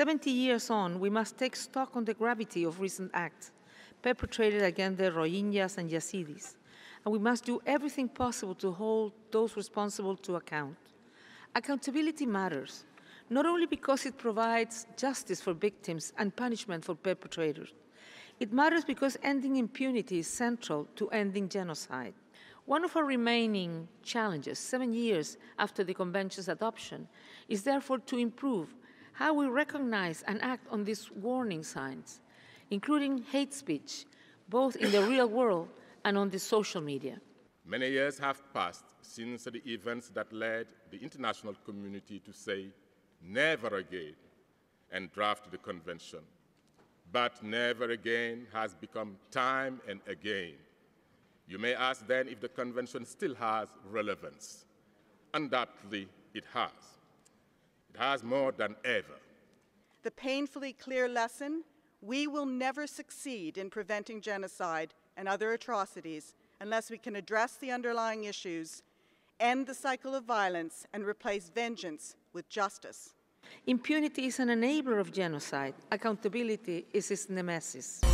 Seventy years on, we must take stock on the gravity of recent acts perpetrated against the Rohingyas and Yazidis, and we must do everything possible to hold those responsible to account. Accountability matters, not only because it provides justice for victims and punishment for perpetrators, it matters because ending impunity is central to ending genocide. One of our remaining challenges, seven years after the Convention's adoption, is therefore to improve how we recognize and act on these warning signs, including hate speech, both in the real world and on the social media. Many years have passed since the events that led the international community to say never again and draft the convention. But never again has become time and again. You may ask then if the convention still has relevance. Undoubtedly, it has. It has more than ever. The painfully clear lesson we will never succeed in preventing genocide and other atrocities unless we can address the underlying issues, end the cycle of violence, and replace vengeance with justice. Impunity is an enabler of genocide. Accountability is its nemesis.